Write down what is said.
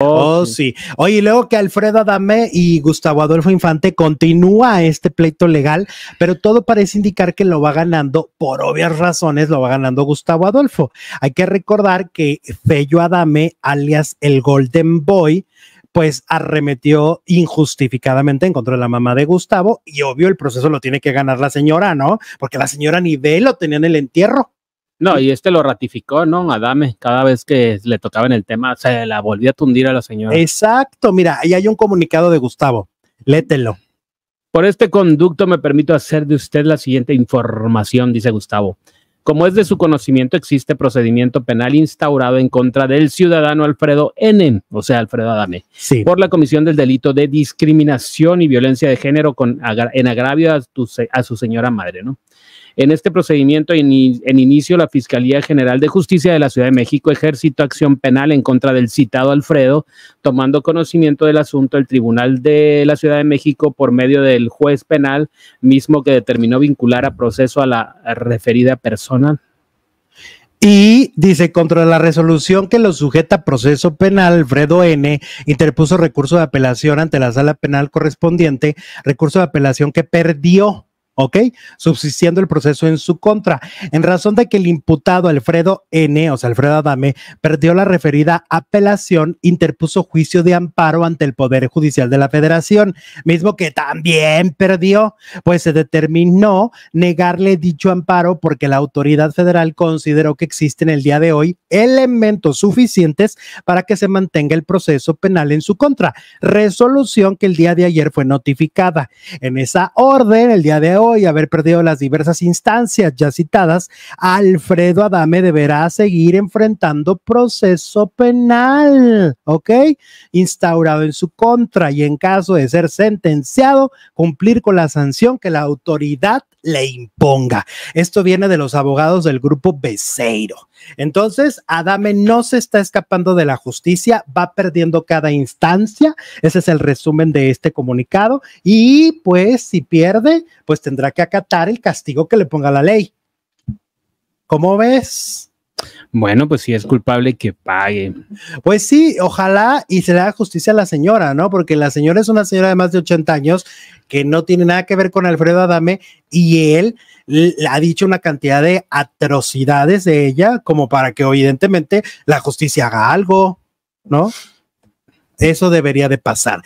Oh, oh, sí. Oye, luego que Alfredo Adame y Gustavo Adolfo Infante continúa este pleito legal, pero todo parece indicar que lo va ganando, por obvias razones, lo va ganando Gustavo Adolfo. Hay que recordar que Fello Adame, alias el Golden Boy, pues arremetió injustificadamente en contra de la mamá de Gustavo y obvio el proceso lo tiene que ganar la señora, ¿no? Porque la señora ni ve lo tenía en el entierro. No, y este lo ratificó, ¿no? Adame, cada vez que le tocaban el tema, se la volvía a tundir a la señora. Exacto, mira, ahí hay un comunicado de Gustavo. Lételo. Por este conducto me permito hacer de usted la siguiente información, dice Gustavo. Como es de su conocimiento, existe procedimiento penal instaurado en contra del ciudadano Alfredo Enem, o sea, Alfredo Adame, sí. por la comisión del delito de discriminación y violencia de género con en agravio a su señora madre, ¿no? En este procedimiento, en, inicio, la Fiscalía General de Justicia de la Ciudad de México ejercitó acción penal en contra del citado Alfredo, tomando conocimiento del asunto el Tribunal de la Ciudad de México por medio del juez penal, mismo que determinó vincular a proceso a la referida persona. Y dice, contra la resolución que lo sujeta a proceso penal, Alfredo N. interpuso recurso de apelación ante la sala penal correspondiente, recurso de apelación que perdió ¿ok? Subsistiendo el proceso en su contra, en razón de que el imputado Alfredo N., o sea, Alfredo Adame, perdió la referida apelación, interpuso juicio de amparo ante el Poder Judicial de la Federación, mismo que también perdió, pues se determinó negarle dicho amparo porque la autoridad federal consideró que existen el día de hoy elementos suficientes para que se mantenga el proceso penal en su contra, resolución que el día de ayer fue notificada. En esa orden, el día de hoy, y haber perdido las diversas instancias ya citadas, Alfredo Adame deberá seguir enfrentando proceso penal, ¿ok? Instaurado en su contra y en caso de ser sentenciado, cumplir con la sanción que la autoridad le imponga. Esto viene de los abogados del grupo Becero. Entonces, Adame no se está escapando de la justicia, va perdiendo cada instancia. Ese es el resumen de este comunicado. Y pues si pierde, pues tendrá tendrá que acatar el castigo que le ponga la ley. ¿Cómo ves? Bueno, pues si es culpable que pague. Pues sí, ojalá y se le haga justicia a la señora, ¿no? Porque la señora es una señora de más de 80 años que no tiene nada que ver con Alfredo Adame y él le ha dicho una cantidad de atrocidades de ella como para que evidentemente la justicia haga algo, ¿no? Eso debería de pasar.